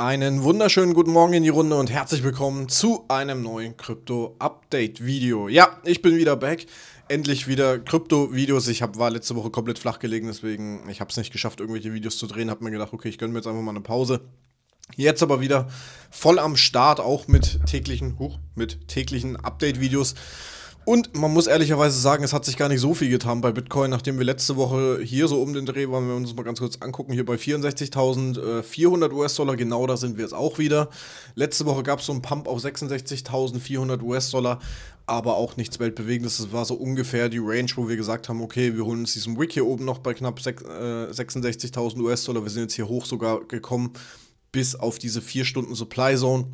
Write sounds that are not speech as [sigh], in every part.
Einen wunderschönen guten Morgen in die Runde und herzlich willkommen zu einem neuen Krypto-Update-Video. Ja, ich bin wieder back. Endlich wieder Krypto-Videos. Ich hab, war letzte Woche komplett flach gelegen, deswegen ich habe es nicht geschafft, irgendwelche Videos zu drehen. Habe mir gedacht, okay, ich gönne mir jetzt einfach mal eine Pause. Jetzt aber wieder voll am Start, auch mit täglichen, huch, mit täglichen Update-Videos. Und man muss ehrlicherweise sagen, es hat sich gar nicht so viel getan bei Bitcoin, nachdem wir letzte Woche hier so um den Dreh waren, wenn wir uns mal ganz kurz angucken, hier bei 64.400 äh, US-Dollar, genau da sind wir jetzt auch wieder. Letzte Woche gab es so einen Pump auf 66.400 US-Dollar, aber auch nichts weltbewegendes. Das war so ungefähr die Range, wo wir gesagt haben, okay, wir holen uns diesen Wick hier oben noch bei knapp 66.000 äh, US-Dollar. Wir sind jetzt hier hoch sogar gekommen bis auf diese 4 Stunden Supply Zone.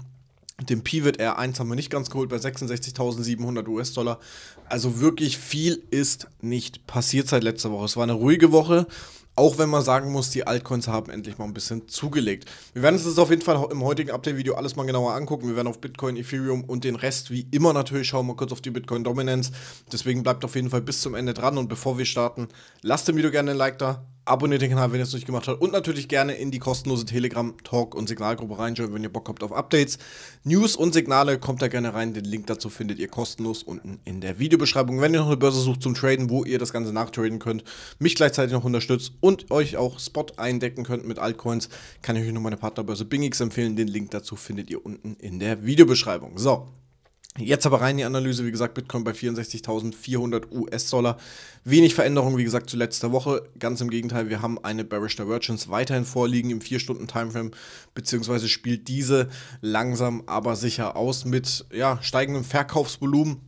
Den Pivot R1 haben wir nicht ganz geholt bei 66.700 US-Dollar. Also wirklich viel ist nicht passiert seit letzter Woche. Es war eine ruhige Woche. Auch wenn man sagen muss, die Altcoins haben endlich mal ein bisschen zugelegt. Wir werden uns das auf jeden Fall im heutigen Update-Video alles mal genauer angucken. Wir werden auf Bitcoin, Ethereum und den Rest wie immer natürlich schauen Mal kurz auf die Bitcoin-Dominanz. Deswegen bleibt auf jeden Fall bis zum Ende dran. Und bevor wir starten, lasst dem Video gerne ein Like da. Abonniert den Kanal, wenn ihr es nicht gemacht habt. Und natürlich gerne in die kostenlose Telegram, Talk und Signalgruppe reinschauen, wenn ihr Bock habt auf Updates. News und Signale kommt da gerne rein. Den Link dazu findet ihr kostenlos unten in der Videobeschreibung. Wenn ihr noch eine Börse sucht zum Traden, wo ihr das Ganze nachtraden könnt, mich gleichzeitig noch unterstützt und euch auch Spot eindecken könnt mit Altcoins, kann ich euch nur meine Partnerbörse BingX empfehlen. Den Link dazu findet ihr unten in der Videobeschreibung. So, Jetzt aber rein die Analyse, wie gesagt, Bitcoin bei 64.400 US-Dollar. Wenig Veränderung, wie gesagt, zu letzter Woche. Ganz im Gegenteil, wir haben eine Bearish Divergence weiterhin vorliegen im 4-Stunden-Timeframe, beziehungsweise spielt diese langsam aber sicher aus mit ja, steigendem Verkaufsvolumen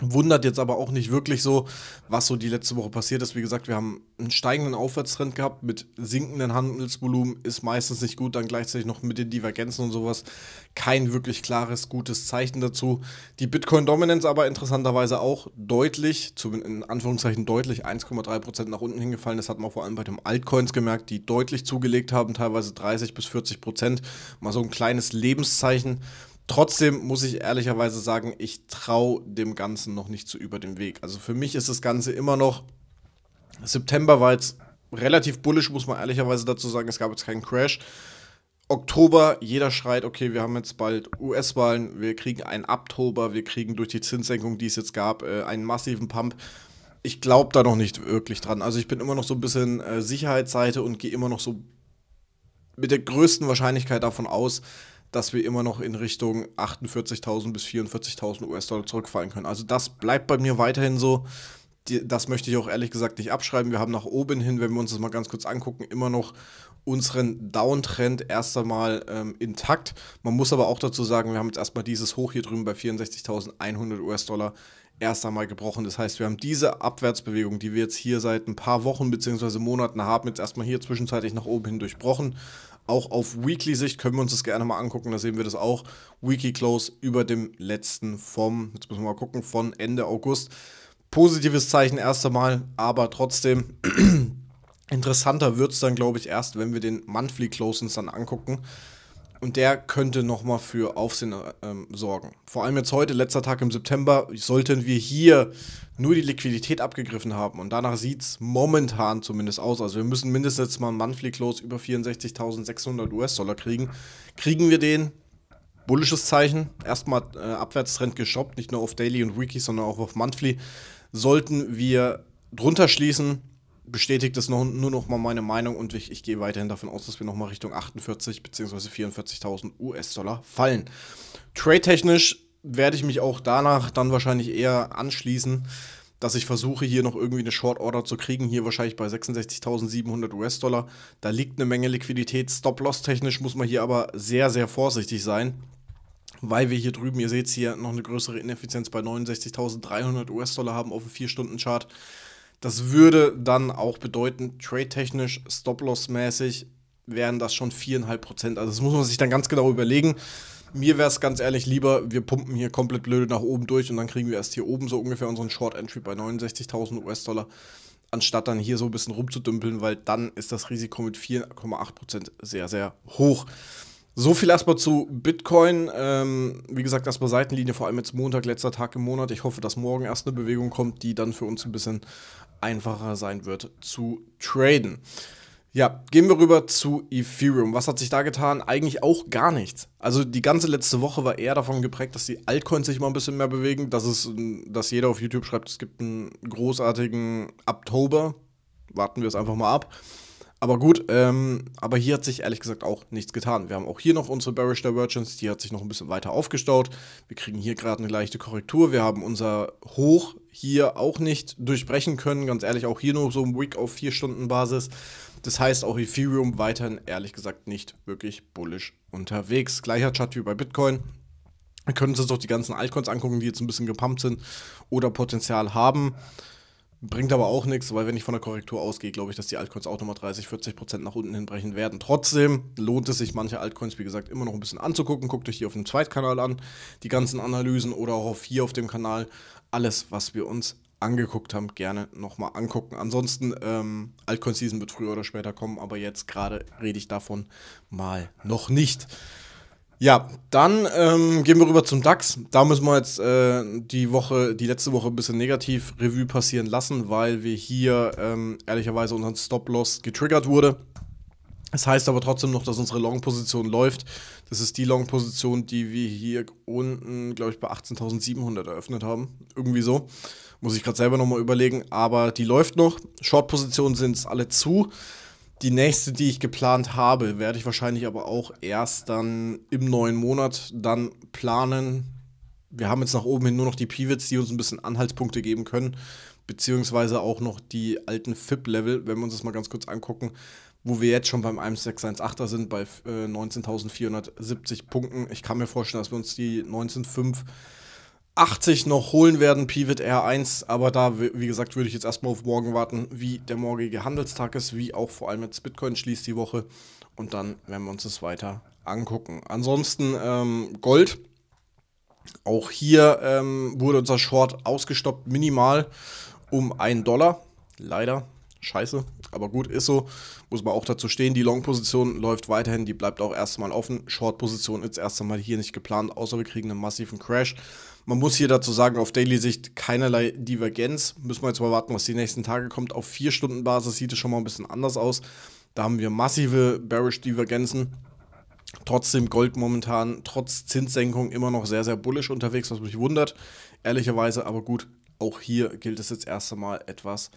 Wundert jetzt aber auch nicht wirklich so, was so die letzte Woche passiert ist. Wie gesagt, wir haben einen steigenden Aufwärtstrend gehabt mit sinkenden Handelsvolumen, ist meistens nicht gut, dann gleichzeitig noch mit den Divergenzen und sowas. Kein wirklich klares, gutes Zeichen dazu. Die Bitcoin-Dominanz aber interessanterweise auch deutlich, in Anführungszeichen deutlich, 1,3% nach unten hingefallen. Das hat man vor allem bei den Altcoins gemerkt, die deutlich zugelegt haben, teilweise 30 bis 40%. Mal so ein kleines Lebenszeichen Trotzdem muss ich ehrlicherweise sagen, ich traue dem Ganzen noch nicht so über den Weg. Also für mich ist das Ganze immer noch. September war jetzt relativ bullisch, muss man ehrlicherweise dazu sagen. Es gab jetzt keinen Crash. Oktober, jeder schreit, okay, wir haben jetzt bald US-Wahlen, wir kriegen einen Abtober, wir kriegen durch die Zinssenkung, die es jetzt gab, äh, einen massiven Pump. Ich glaube da noch nicht wirklich dran. Also ich bin immer noch so ein bisschen äh, Sicherheitsseite und gehe immer noch so mit der größten Wahrscheinlichkeit davon aus, dass wir immer noch in Richtung 48.000 bis 44.000 US-Dollar zurückfallen können. Also das bleibt bei mir weiterhin so. das möchte ich auch ehrlich gesagt nicht abschreiben. Wir haben nach oben hin, wenn wir uns das mal ganz kurz angucken, immer noch unseren Downtrend erst einmal ähm, intakt. Man muss aber auch dazu sagen, wir haben jetzt erstmal dieses Hoch hier drüben bei 64.100 US-Dollar erst einmal gebrochen. Das heißt, wir haben diese Abwärtsbewegung, die wir jetzt hier seit ein paar Wochen bzw. Monaten haben, jetzt erstmal hier zwischenzeitlich nach oben hin durchbrochen. Auch auf Weekly-Sicht können wir uns das gerne mal angucken, da sehen wir das auch. Weekly Close über dem letzten vom, jetzt müssen wir mal gucken, von Ende August. Positives Zeichen erst einmal, aber trotzdem [clears throat] interessanter wird es dann, glaube ich, erst, wenn wir den Monthly Close uns dann angucken. Und der könnte nochmal für Aufsehen ähm, sorgen. Vor allem jetzt heute, letzter Tag im September, sollten wir hier nur die Liquidität abgegriffen haben. Und danach sieht es momentan zumindest aus. Also wir müssen mindestens mal einen Monthly Close über 64.600 US-Dollar kriegen. Kriegen wir den? Bullisches Zeichen. Erstmal äh, Abwärtstrend geshoppt, nicht nur auf Daily und Weekly, sondern auch auf Monthly. Sollten wir drunter schließen, bestätigt das noch, nur noch mal meine Meinung und ich, ich gehe weiterhin davon aus, dass wir noch mal Richtung 48 bzw. 44.000 US-Dollar fallen. Trade-technisch werde ich mich auch danach dann wahrscheinlich eher anschließen, dass ich versuche, hier noch irgendwie eine Short-Order zu kriegen. Hier wahrscheinlich bei 66.700 US-Dollar. Da liegt eine Menge Liquidität. Stop-Loss-technisch muss man hier aber sehr, sehr vorsichtig sein weil wir hier drüben, ihr seht es hier, noch eine größere Ineffizienz bei 69.300 US-Dollar haben auf dem 4-Stunden-Chart. Das würde dann auch bedeuten, trade-technisch, Stop-Loss-mäßig wären das schon 4,5%. Also das muss man sich dann ganz genau überlegen. Mir wäre es ganz ehrlich lieber, wir pumpen hier komplett blöde nach oben durch und dann kriegen wir erst hier oben so ungefähr unseren Short-Entry bei 69.000 US-Dollar, anstatt dann hier so ein bisschen rumzudümpeln, weil dann ist das Risiko mit 4,8% sehr, sehr hoch. So viel erstmal zu Bitcoin. Ähm, wie gesagt, erstmal Seitenlinie, vor allem jetzt Montag, letzter Tag im Monat. Ich hoffe, dass morgen erst eine Bewegung kommt, die dann für uns ein bisschen einfacher sein wird zu traden. Ja, gehen wir rüber zu Ethereum. Was hat sich da getan? Eigentlich auch gar nichts. Also die ganze letzte Woche war eher davon geprägt, dass die Altcoins sich mal ein bisschen mehr bewegen, dass, es, dass jeder auf YouTube schreibt, es gibt einen großartigen Oktober. Warten wir es einfach mal ab. Aber gut, ähm, aber hier hat sich ehrlich gesagt auch nichts getan. Wir haben auch hier noch unsere Bearish Divergence, die hat sich noch ein bisschen weiter aufgestaut. Wir kriegen hier gerade eine leichte Korrektur. Wir haben unser Hoch hier auch nicht durchbrechen können. Ganz ehrlich, auch hier nur so ein Wick auf 4-Stunden-Basis. Das heißt auch Ethereum weiterhin ehrlich gesagt nicht wirklich bullisch unterwegs. Gleicher Chart wie bei Bitcoin. Wir können uns jetzt auch die ganzen Altcoins angucken, die jetzt ein bisschen gepumpt sind oder Potenzial haben. Bringt aber auch nichts, weil wenn ich von der Korrektur ausgehe, glaube ich, dass die Altcoins auch nochmal 30, 40 Prozent nach unten hinbrechen werden. Trotzdem lohnt es sich, manche Altcoins, wie gesagt, immer noch ein bisschen anzugucken. Guckt euch hier auf dem Zweitkanal an, die ganzen Analysen oder auch auf hier auf dem Kanal. Alles, was wir uns angeguckt haben, gerne nochmal angucken. Ansonsten, ähm, Altcoin-Season wird früher oder später kommen, aber jetzt gerade rede ich davon mal noch nicht. Ja, dann ähm, gehen wir rüber zum DAX. Da müssen wir jetzt äh, die Woche, die letzte Woche ein bisschen negativ Revue passieren lassen, weil wir hier ähm, ehrlicherweise unseren Stop-Loss getriggert wurde. Das heißt aber trotzdem noch, dass unsere Long-Position läuft. Das ist die Long-Position, die wir hier unten, glaube ich, bei 18.700 eröffnet haben. Irgendwie so. Muss ich gerade selber nochmal überlegen. Aber die läuft noch. Short-Positionen sind es alle zu. Die nächste, die ich geplant habe, werde ich wahrscheinlich aber auch erst dann im neuen Monat dann planen. Wir haben jetzt nach oben hin nur noch die Pivots, die uns ein bisschen Anhaltspunkte geben können, beziehungsweise auch noch die alten FIP-Level, wenn wir uns das mal ganz kurz angucken, wo wir jetzt schon beim 1618er sind, bei äh, 19.470 Punkten. Ich kann mir vorstellen, dass wir uns die 19.5 80 noch holen werden, Pivot R1, aber da, wie gesagt, würde ich jetzt erstmal auf morgen warten, wie der morgige Handelstag ist, wie auch vor allem jetzt Bitcoin schließt die Woche und dann werden wir uns das weiter angucken. Ansonsten ähm, Gold. Auch hier ähm, wurde unser Short ausgestoppt, minimal um 1 Dollar. Leider, scheiße, aber gut, ist so. Muss man auch dazu stehen. Die Long-Position läuft weiterhin, die bleibt auch erst einmal offen. Short-Position ist erst einmal hier nicht geplant, außer wir kriegen einen massiven Crash. Man muss hier dazu sagen, auf Daily-Sicht keinerlei Divergenz. Müssen wir jetzt mal warten, was die nächsten Tage kommt. Auf 4-Stunden-Basis sieht es schon mal ein bisschen anders aus. Da haben wir massive Bearish-Divergenzen. Trotzdem Gold momentan, trotz Zinssenkung, immer noch sehr, sehr bullisch unterwegs, was mich wundert. Ehrlicherweise, aber gut, auch hier gilt es jetzt erst einmal etwas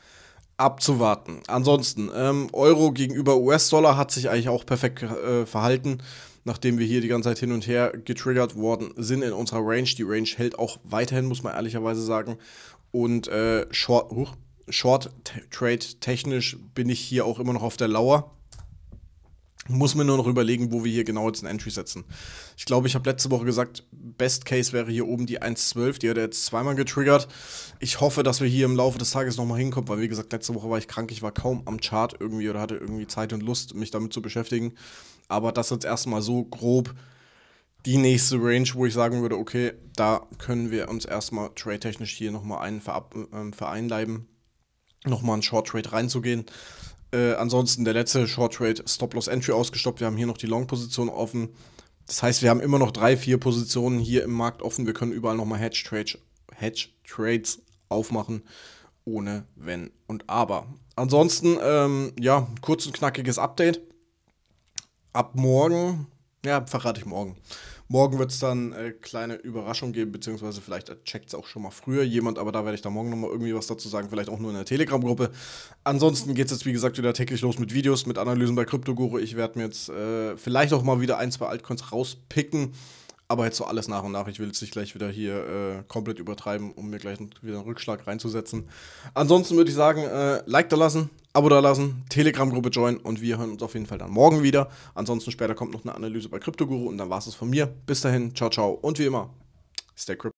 abzuwarten. Ansonsten, ähm, Euro gegenüber US-Dollar hat sich eigentlich auch perfekt äh, verhalten, nachdem wir hier die ganze Zeit hin und her getriggert worden sind in unserer Range. Die Range hält auch weiterhin, muss man ehrlicherweise sagen. Und äh, Short, Short Trade technisch bin ich hier auch immer noch auf der Lauer. Muss mir nur noch überlegen, wo wir hier genau jetzt ein Entry setzen. Ich glaube, ich habe letzte Woche gesagt, Best Case wäre hier oben die 1.12. Die hat er jetzt zweimal getriggert. Ich hoffe, dass wir hier im Laufe des Tages nochmal hinkommen, weil wie gesagt, letzte Woche war ich krank. Ich war kaum am Chart irgendwie oder hatte irgendwie Zeit und Lust, mich damit zu beschäftigen. Aber das ist jetzt erstmal so grob die nächste Range, wo ich sagen würde, okay, da können wir uns erstmal trade-technisch hier nochmal einen äh, vereinleiben, nochmal einen Short Trade reinzugehen. Äh, ansonsten der letzte Short Trade Stop Loss Entry ausgestoppt. Wir haben hier noch die Long Position offen. Das heißt, wir haben immer noch drei, vier Positionen hier im Markt offen. Wir können überall nochmal Hedge, -Trade, Hedge Trades aufmachen, ohne Wenn und Aber. Ansonsten, ähm, ja, kurz und knackiges Update. Ab morgen, ja, verrate ich morgen. Morgen wird es dann eine kleine Überraschung geben, beziehungsweise vielleicht checkt es auch schon mal früher jemand, aber da werde ich dann morgen nochmal irgendwie was dazu sagen, vielleicht auch nur in der Telegram-Gruppe. Ansonsten geht es jetzt, wie gesagt, wieder täglich los mit Videos, mit Analysen bei Kryptoguru. Ich werde mir jetzt äh, vielleicht auch mal wieder ein, zwei Altcoins rauspicken aber jetzt so alles nach und nach. Ich will jetzt nicht gleich wieder hier äh, komplett übertreiben, um mir gleich wieder einen Rückschlag reinzusetzen. Ansonsten würde ich sagen, äh, Like da lassen, Abo da lassen, Telegram-Gruppe join und wir hören uns auf jeden Fall dann morgen wieder. Ansonsten später kommt noch eine Analyse bei Kryptoguru und dann war es von mir. Bis dahin, ciao, ciao und wie immer, stay crypto.